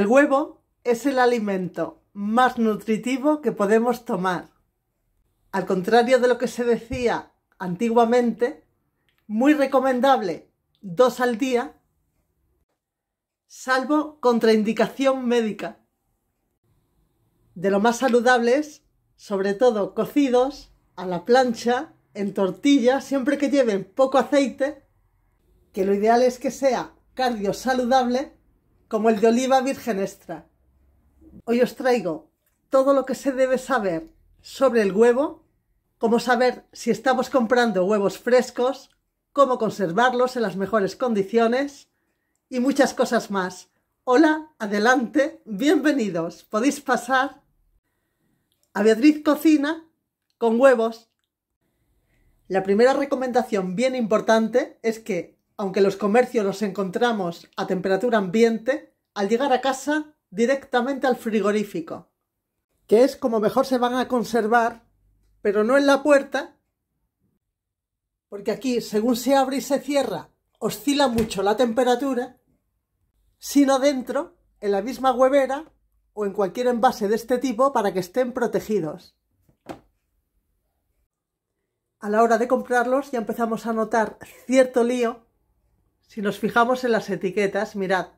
El huevo es el alimento más nutritivo que podemos tomar. Al contrario de lo que se decía antiguamente, muy recomendable dos al día, salvo contraindicación médica. De lo más saludables, sobre todo cocidos, a la plancha, en tortilla, siempre que lleven poco aceite, que lo ideal es que sea cardio saludable como el de oliva virgen extra. Hoy os traigo todo lo que se debe saber sobre el huevo, cómo saber si estamos comprando huevos frescos, cómo conservarlos en las mejores condiciones y muchas cosas más. Hola, adelante, bienvenidos, podéis pasar a Beatriz Cocina con huevos. La primera recomendación bien importante es que aunque los comercios los encontramos a temperatura ambiente, al llegar a casa directamente al frigorífico, que es como mejor se van a conservar, pero no en la puerta, porque aquí según se abre y se cierra oscila mucho la temperatura, sino dentro, en la misma huevera o en cualquier envase de este tipo para que estén protegidos. A la hora de comprarlos ya empezamos a notar cierto lío si nos fijamos en las etiquetas, mirad,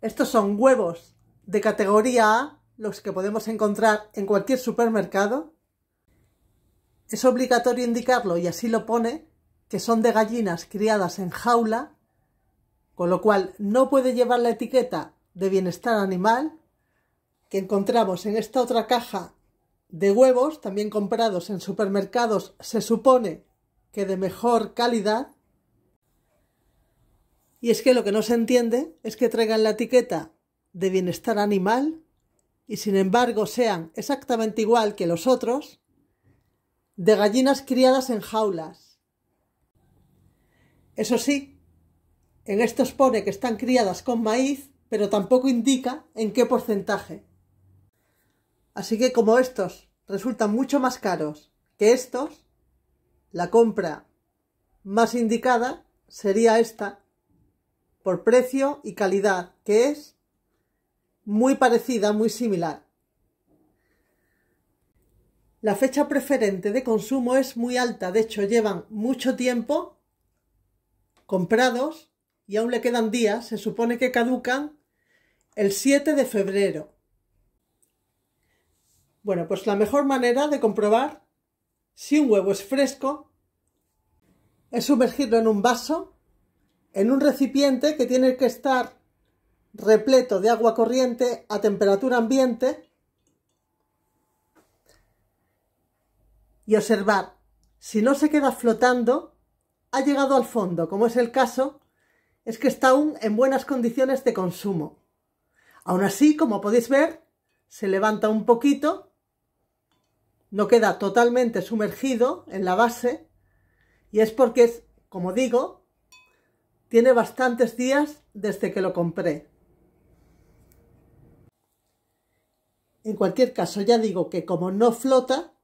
estos son huevos de categoría A, los que podemos encontrar en cualquier supermercado. Es obligatorio indicarlo, y así lo pone, que son de gallinas criadas en jaula, con lo cual no puede llevar la etiqueta de bienestar animal, que encontramos en esta otra caja de huevos, también comprados en supermercados, se supone que de mejor calidad, y es que lo que no se entiende es que traigan la etiqueta de bienestar animal y sin embargo sean exactamente igual que los otros de gallinas criadas en jaulas. Eso sí, en estos pone que están criadas con maíz, pero tampoco indica en qué porcentaje. Así que como estos resultan mucho más caros que estos, la compra más indicada sería esta por precio y calidad, que es muy parecida, muy similar. La fecha preferente de consumo es muy alta, de hecho llevan mucho tiempo comprados y aún le quedan días, se supone que caducan el 7 de febrero. Bueno, pues la mejor manera de comprobar si un huevo es fresco es sumergirlo en un vaso en un recipiente que tiene que estar repleto de agua corriente a temperatura ambiente y observar, si no se queda flotando, ha llegado al fondo, como es el caso, es que está aún en buenas condiciones de consumo. Aún así, como podéis ver, se levanta un poquito, no queda totalmente sumergido en la base y es porque es, como digo, tiene bastantes días desde que lo compré. En cualquier caso, ya digo que como no flota,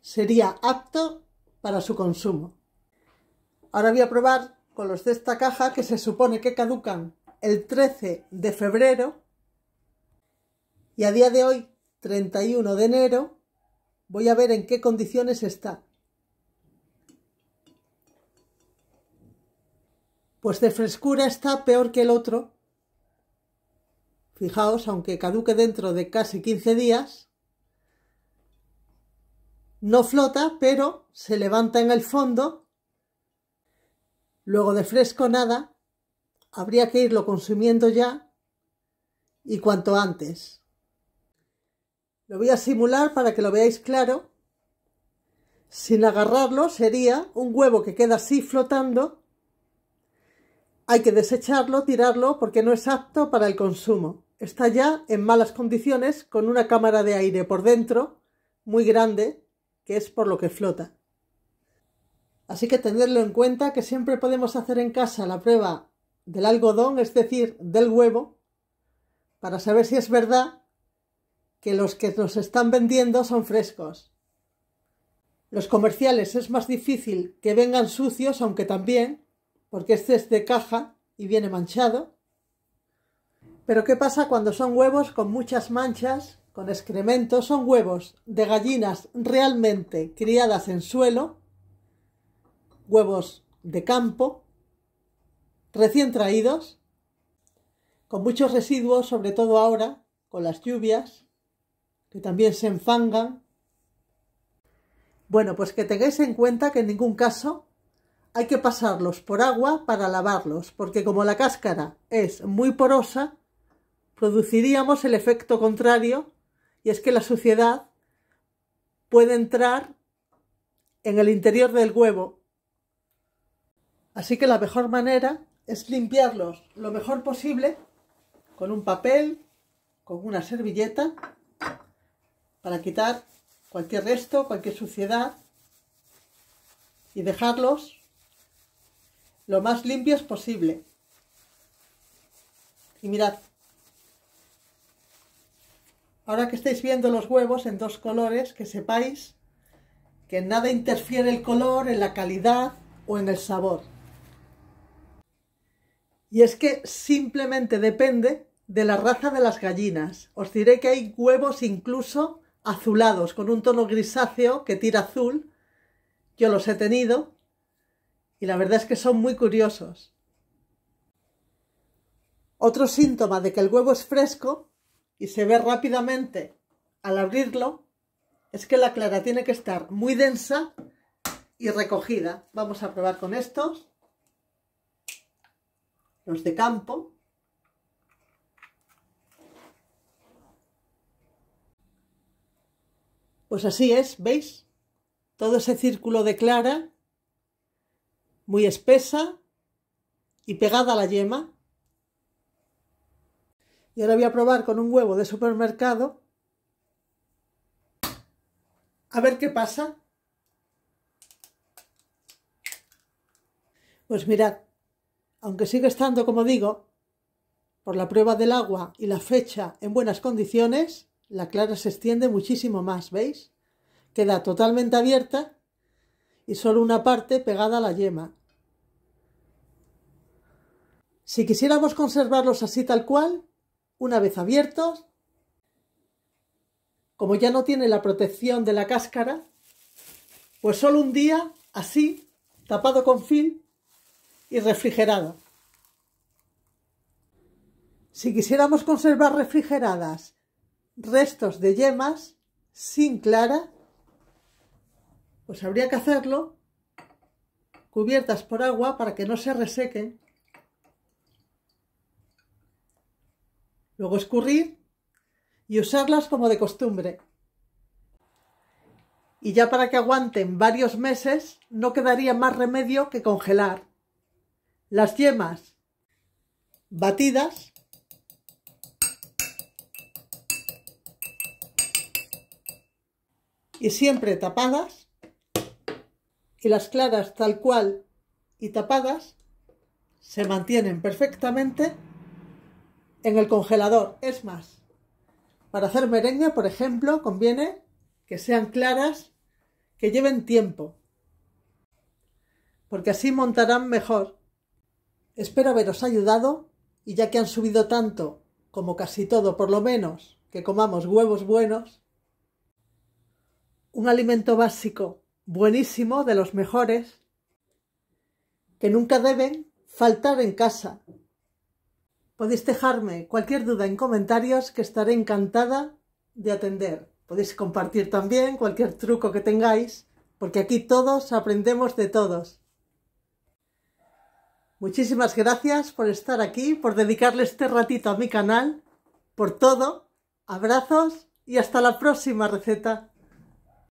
sería apto para su consumo. Ahora voy a probar con los de esta caja que se supone que caducan el 13 de febrero y a día de hoy, 31 de enero, voy a ver en qué condiciones está. pues de frescura está peor que el otro. Fijaos, aunque caduque dentro de casi 15 días, no flota, pero se levanta en el fondo. Luego de fresco nada, habría que irlo consumiendo ya y cuanto antes. Lo voy a simular para que lo veáis claro. Sin agarrarlo sería un huevo que queda así flotando hay que desecharlo, tirarlo, porque no es apto para el consumo. Está ya en malas condiciones, con una cámara de aire por dentro, muy grande, que es por lo que flota. Así que tenerlo en cuenta que siempre podemos hacer en casa la prueba del algodón, es decir, del huevo, para saber si es verdad que los que nos están vendiendo son frescos. Los comerciales es más difícil que vengan sucios, aunque también, porque este es de caja y viene manchado. Pero ¿qué pasa cuando son huevos con muchas manchas, con excrementos? Son huevos de gallinas realmente criadas en suelo, huevos de campo, recién traídos, con muchos residuos, sobre todo ahora, con las lluvias, que también se enfangan. Bueno, pues que tengáis en cuenta que en ningún caso hay que pasarlos por agua para lavarlos, porque como la cáscara es muy porosa, produciríamos el efecto contrario, y es que la suciedad puede entrar en el interior del huevo. Así que la mejor manera es limpiarlos lo mejor posible con un papel, con una servilleta, para quitar cualquier resto, cualquier suciedad y dejarlos lo más es posible. Y mirad, ahora que estáis viendo los huevos en dos colores, que sepáis que nada interfiere el color en la calidad o en el sabor. Y es que simplemente depende de la raza de las gallinas. Os diré que hay huevos incluso azulados, con un tono grisáceo que tira azul. Yo los he tenido y la verdad es que son muy curiosos. Otro síntoma de que el huevo es fresco y se ve rápidamente al abrirlo es que la clara tiene que estar muy densa y recogida. Vamos a probar con estos, los de campo. Pues así es, ¿veis? Todo ese círculo de clara muy espesa y pegada a la yema. Y ahora voy a probar con un huevo de supermercado. A ver qué pasa. Pues mirad, aunque sigue estando, como digo, por la prueba del agua y la fecha en buenas condiciones, la clara se extiende muchísimo más, ¿veis? Queda totalmente abierta y solo una parte pegada a la yema. Si quisiéramos conservarlos así tal cual, una vez abiertos, como ya no tiene la protección de la cáscara, pues solo un día así, tapado con film y refrigerado. Si quisiéramos conservar refrigeradas restos de yemas sin clara, pues habría que hacerlo cubiertas por agua para que no se resequen luego escurrir y usarlas como de costumbre. Y ya para que aguanten varios meses, no quedaría más remedio que congelar. Las yemas batidas y siempre tapadas y las claras tal cual y tapadas se mantienen perfectamente en el congelador. Es más, para hacer merengue, por ejemplo, conviene que sean claras, que lleven tiempo, porque así montarán mejor. Espero haberos ayudado y ya que han subido tanto como casi todo, por lo menos que comamos huevos buenos, un alimento básico buenísimo de los mejores, que nunca deben faltar en casa Podéis dejarme cualquier duda en comentarios que estaré encantada de atender. Podéis compartir también cualquier truco que tengáis, porque aquí todos aprendemos de todos. Muchísimas gracias por estar aquí, por dedicarle este ratito a mi canal, por todo, abrazos y hasta la próxima receta.